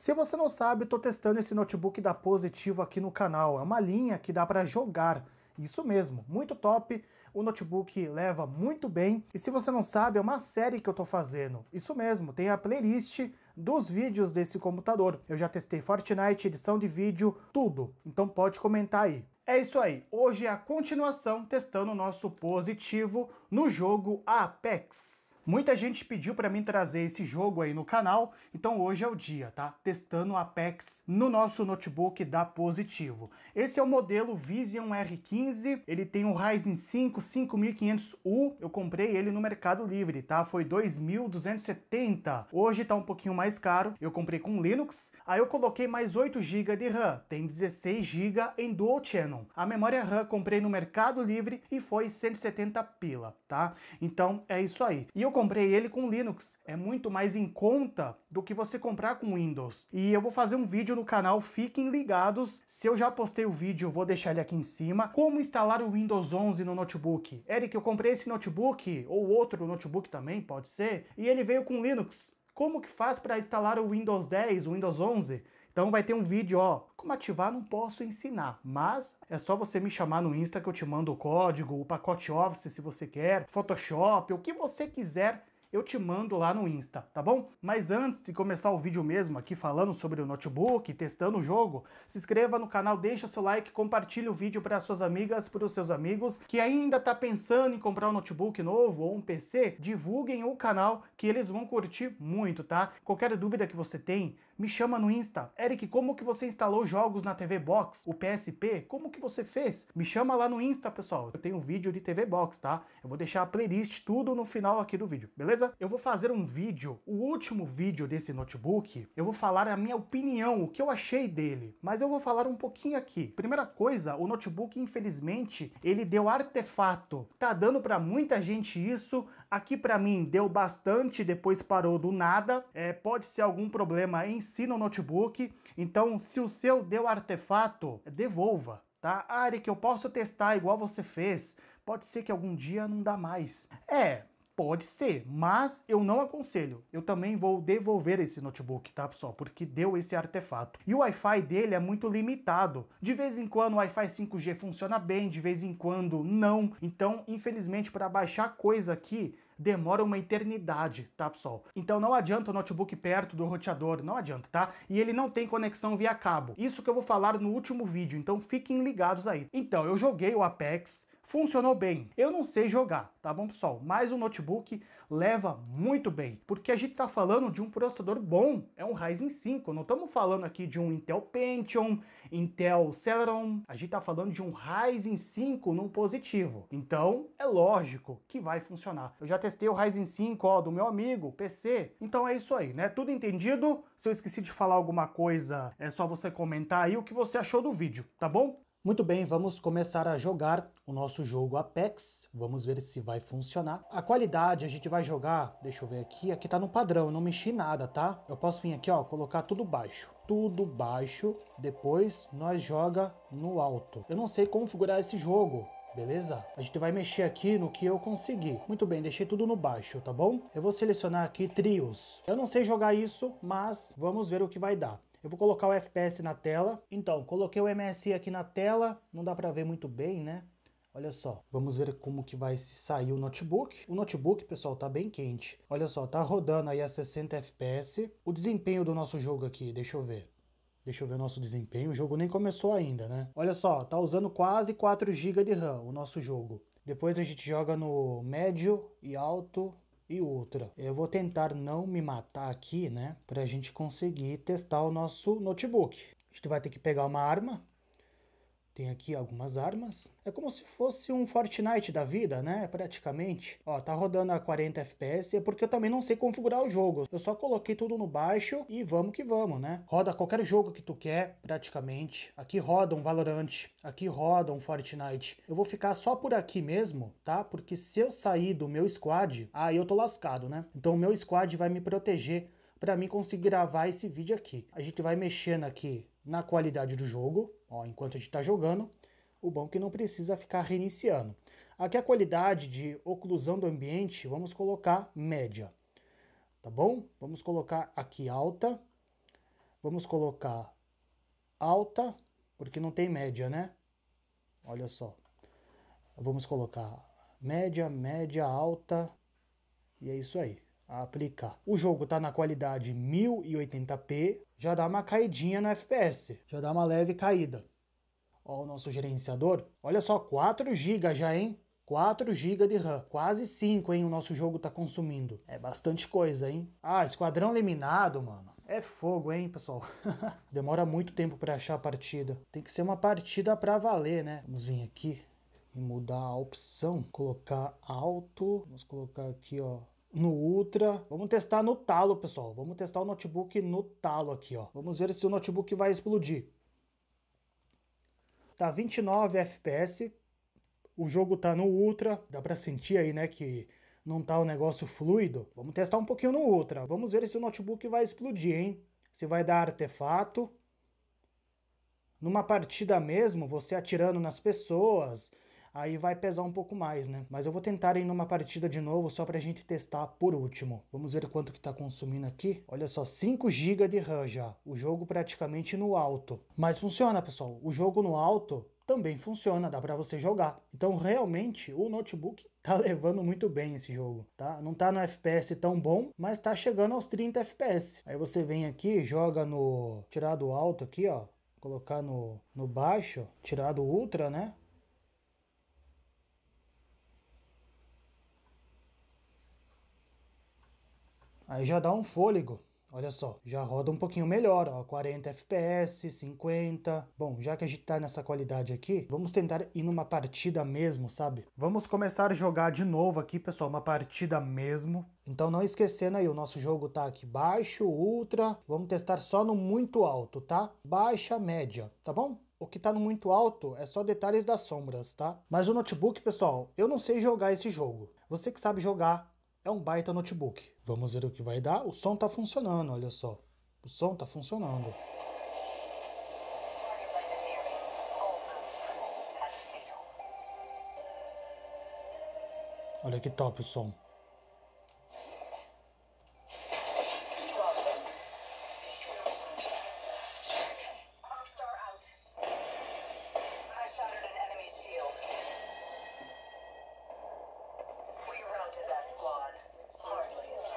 Se você não sabe, estou testando esse notebook da Positivo aqui no canal. É uma linha que dá para jogar. Isso mesmo, muito top. O notebook leva muito bem. E se você não sabe, é uma série que eu estou fazendo. Isso mesmo, tem a playlist dos vídeos desse computador. Eu já testei Fortnite, edição de vídeo, tudo. Então pode comentar aí. É isso aí, hoje é a continuação testando o nosso positivo no jogo Apex. Muita gente pediu para mim trazer esse jogo aí no canal, então hoje é o dia, tá? Testando Apex no nosso notebook da Positivo. Esse é o modelo Vision R15, ele tem um Ryzen 5 5500U, eu comprei ele no Mercado Livre, tá? Foi 2.270, hoje tá um pouquinho mais caro, eu comprei com Linux, aí eu coloquei mais 8 GB de RAM, tem 16 GB em Dual Channel. A memória RAM comprei no Mercado Livre e foi 170 pila, tá? Então é isso aí. E eu comprei ele com Linux. É muito mais em conta do que você comprar com Windows. E eu vou fazer um vídeo no canal, fiquem ligados. Se eu já postei o vídeo, eu vou deixar ele aqui em cima. Como instalar o Windows 11 no notebook. Eric, eu comprei esse notebook, ou outro notebook também, pode ser, e ele veio com Linux. Como que faz para instalar o Windows 10, o Windows 11? Então vai ter um vídeo, ó, como ativar não posso ensinar, mas é só você me chamar no Insta que eu te mando o código, o pacote Office se você quer, Photoshop, o que você quiser eu te mando lá no Insta, tá bom? Mas antes de começar o vídeo mesmo aqui falando sobre o notebook, testando o jogo, se inscreva no canal, deixa seu like, compartilhe o vídeo para suas amigas, para os seus amigos que ainda tá pensando em comprar um notebook novo ou um PC, divulguem o canal que eles vão curtir muito, tá? Qualquer dúvida que você tem, me chama no Insta. Eric, como que você instalou jogos na TV Box, o PSP? Como que você fez? Me chama lá no Insta, pessoal. Eu tenho um vídeo de TV Box, tá? Eu vou deixar a playlist tudo no final aqui do vídeo, beleza? beleza? Eu vou fazer um vídeo, o último vídeo desse notebook, eu vou falar a minha opinião, o que eu achei dele, mas eu vou falar um pouquinho aqui. Primeira coisa, o notebook, infelizmente, ele deu artefato. Tá dando para muita gente isso, aqui para mim deu bastante, depois parou do nada. É, pode ser algum problema em si no notebook, então se o seu deu artefato, devolva tá? Ah, Eric, eu posso testar igual você fez. Pode ser que algum dia não dá mais. É, Pode ser, mas eu não aconselho. Eu também vou devolver esse notebook, tá, pessoal? Porque deu esse artefato. E o Wi-Fi dele é muito limitado. De vez em quando o Wi-Fi 5G funciona bem, de vez em quando não. Então, infelizmente, para baixar coisa aqui, demora uma eternidade, tá, pessoal? Então não adianta o notebook perto do roteador, não adianta, tá? E ele não tem conexão via cabo. Isso que eu vou falar no último vídeo, então fiquem ligados aí. Então, eu joguei o Apex, funcionou bem. Eu não sei jogar, tá bom, pessoal? Mas o notebook leva muito bem, porque a gente tá falando de um processador bom, é um Ryzen 5, não estamos falando aqui de um Intel Pentium, Intel Celeron, a gente tá falando de um Ryzen 5 num positivo. Então, é lógico que vai funcionar. Eu já testei o Ryzen 5, ó, do meu amigo, PC. Então é isso aí, né? Tudo entendido? Se eu esqueci de falar alguma coisa, é só você comentar aí o que você achou do vídeo, tá bom? Muito bem, vamos começar a jogar o nosso jogo Apex. Vamos ver se vai funcionar. A qualidade a gente vai jogar, deixa eu ver aqui, aqui tá no padrão, não mexi nada, tá? Eu posso vir aqui, ó, colocar tudo baixo. Tudo baixo, depois nós joga no alto. Eu não sei configurar esse jogo, beleza? A gente vai mexer aqui no que eu conseguir. Muito bem, deixei tudo no baixo, tá bom? Eu vou selecionar aqui trios. Eu não sei jogar isso, mas vamos ver o que vai dar. Eu vou colocar o FPS na tela. Então, coloquei o MSI aqui na tela, não dá para ver muito bem, né? Olha só, vamos ver como que vai se sair o notebook. O notebook, pessoal, tá bem quente. Olha só, tá rodando aí a 60 FPS. O desempenho do nosso jogo aqui, deixa eu ver. Deixa eu ver o nosso desempenho. O jogo nem começou ainda, né? Olha só, tá usando quase 4 GB de RAM o nosso jogo. Depois a gente joga no médio e alto e outra, eu vou tentar não me matar aqui, né? Pra gente conseguir testar o nosso notebook. A gente vai ter que pegar uma arma tem aqui algumas armas. É como se fosse um Fortnite da vida, né? Praticamente. Ó, tá rodando a 40 FPS, é porque eu também não sei configurar o jogo. Eu só coloquei tudo no baixo e vamos que vamos, né? Roda qualquer jogo que tu quer, praticamente. Aqui roda um Valorant, aqui roda um Fortnite. Eu vou ficar só por aqui mesmo, tá? Porque se eu sair do meu squad, aí eu tô lascado, né? Então o meu squad vai me proteger para mim conseguir gravar esse vídeo aqui. A gente vai mexendo aqui na qualidade do jogo, ó, enquanto a gente está jogando, o bom que não precisa ficar reiniciando. Aqui a qualidade de oclusão do ambiente, vamos colocar média, tá bom? Vamos colocar aqui alta, vamos colocar alta, porque não tem média, né? Olha só, vamos colocar média, média, alta, e é isso aí a aplicar. O jogo está na qualidade 1080p, já dá uma caidinha no FPS, já dá uma leve caída. Ó, o nosso gerenciador, olha só, 4 GB já, hein? 4 GB de RAM, quase 5, hein, o nosso jogo tá consumindo. É bastante coisa, hein? Ah, Esquadrão Eliminado, mano. É fogo, hein, pessoal? Demora muito tempo para achar a partida. Tem que ser uma partida para valer, né? Vamos vir aqui e mudar a opção, colocar alto, vamos colocar aqui, ó, no Ultra. Vamos testar no talo, pessoal. Vamos testar o notebook no talo aqui, ó. Vamos ver se o notebook vai explodir. Tá 29 FPS. O jogo tá no Ultra. Dá para sentir aí, né, que não tá um negócio fluido. Vamos testar um pouquinho no Ultra. Vamos ver se o notebook vai explodir, hein? Se vai dar artefato. Numa partida mesmo, você atirando nas pessoas, aí vai pesar um pouco mais, né? Mas eu vou tentar ir numa partida de novo só pra gente testar por último. Vamos ver quanto que tá consumindo aqui. Olha só, 5 GB de RAM já. O jogo praticamente no alto. Mas funciona, pessoal. O jogo no alto também funciona, dá para você jogar. Então, realmente, o notebook tá levando muito bem esse jogo, tá? Não tá no FPS tão bom, mas tá chegando aos 30 FPS. Aí você vem aqui, joga no... tirar do alto aqui, ó. Colocar no, no baixo, tirar do ultra, né? Aí já dá um fôlego. Olha só, já roda um pouquinho melhor, ó, 40 FPS, 50. Bom, já que a gente tá nessa qualidade aqui, vamos tentar ir numa partida mesmo, sabe? Vamos começar a jogar de novo aqui, pessoal, uma partida mesmo. Então não esquecendo aí, o nosso jogo tá aqui baixo, ultra, vamos testar só no muito alto, tá? Baixa, média, tá bom? O que tá no muito alto é só detalhes das sombras, tá? Mas o notebook, pessoal, eu não sei jogar esse jogo. Você que sabe jogar, é um baita notebook. Vamos ver o que vai dar. O som está funcionando, olha só. O som está funcionando. Olha que top o som.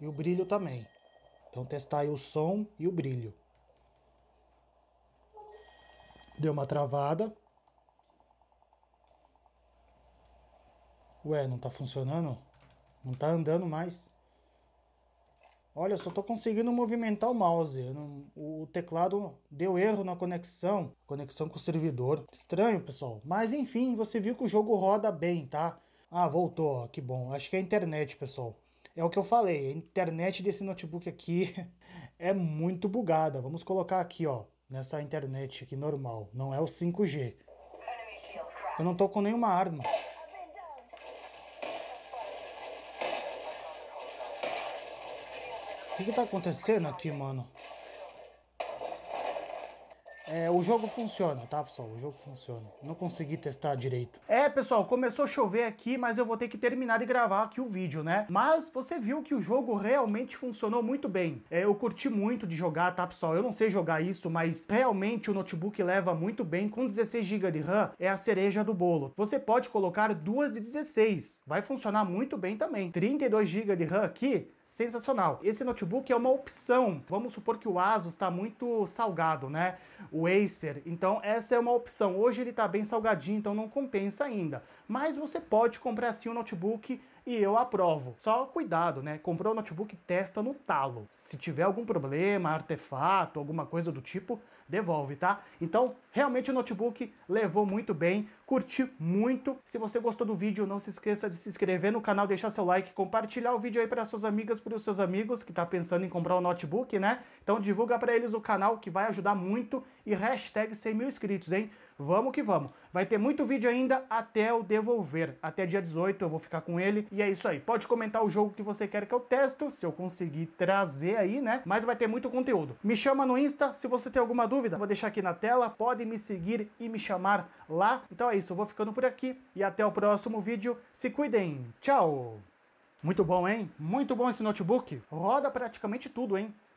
e o brilho também. Então testar aí o som e o brilho. Deu uma travada. Ué, não tá funcionando? Não tá andando mais. Olha, eu só tô conseguindo movimentar o mouse. Não, o teclado deu erro na conexão. Conexão com o servidor. Estranho, pessoal. Mas enfim, você viu que o jogo roda bem, tá? Ah, voltou. Que bom. Acho que é a internet, pessoal. É o que eu falei, a internet desse notebook aqui é muito bugada. Vamos colocar aqui, ó, nessa internet aqui normal, não é o 5G. Eu não tô com nenhuma arma. O que, que tá acontecendo aqui, mano? É, o jogo funciona, tá, pessoal? O jogo funciona. Não consegui testar direito. É, pessoal, começou a chover aqui, mas eu vou ter que terminar de gravar aqui o vídeo, né? Mas você viu que o jogo realmente funcionou muito bem. É, eu curti muito de jogar, tá, pessoal? Eu não sei jogar isso, mas realmente o notebook leva muito bem. Com 16 GB de RAM, é a cereja do bolo. Você pode colocar duas de 16. Vai funcionar muito bem também. 32 GB de RAM aqui sensacional. Esse notebook é uma opção. Vamos supor que o Asus está muito salgado, né? O Acer. Então essa é uma opção. Hoje ele está bem salgadinho, então não compensa ainda. Mas você pode comprar assim um notebook e eu aprovo. Só cuidado, né? Comprou o notebook, testa no talo. Se tiver algum problema, artefato, alguma coisa do tipo, devolve, tá? Então, realmente o notebook levou muito bem, curti muito. Se você gostou do vídeo, não se esqueça de se inscrever no canal, deixar seu like, compartilhar o vídeo aí para suas amigas, para os seus amigos que tá pensando em comprar um notebook, né? Então divulga para eles o canal que vai ajudar muito e hashtag 100 mil inscritos, hein? Vamos que vamos. Vai ter muito vídeo ainda até eu devolver. Até dia 18 eu vou ficar com ele. E é isso aí. Pode comentar o jogo que você quer que eu testo, se eu conseguir trazer aí, né? Mas vai ter muito conteúdo. Me chama no Insta se você tem alguma dúvida. Vou deixar aqui na tela. Pode me seguir e me chamar lá. Então é isso. Eu vou ficando por aqui e até o próximo vídeo. Se cuidem. Tchau. Muito bom, hein? Muito bom esse notebook. Roda praticamente tudo, hein?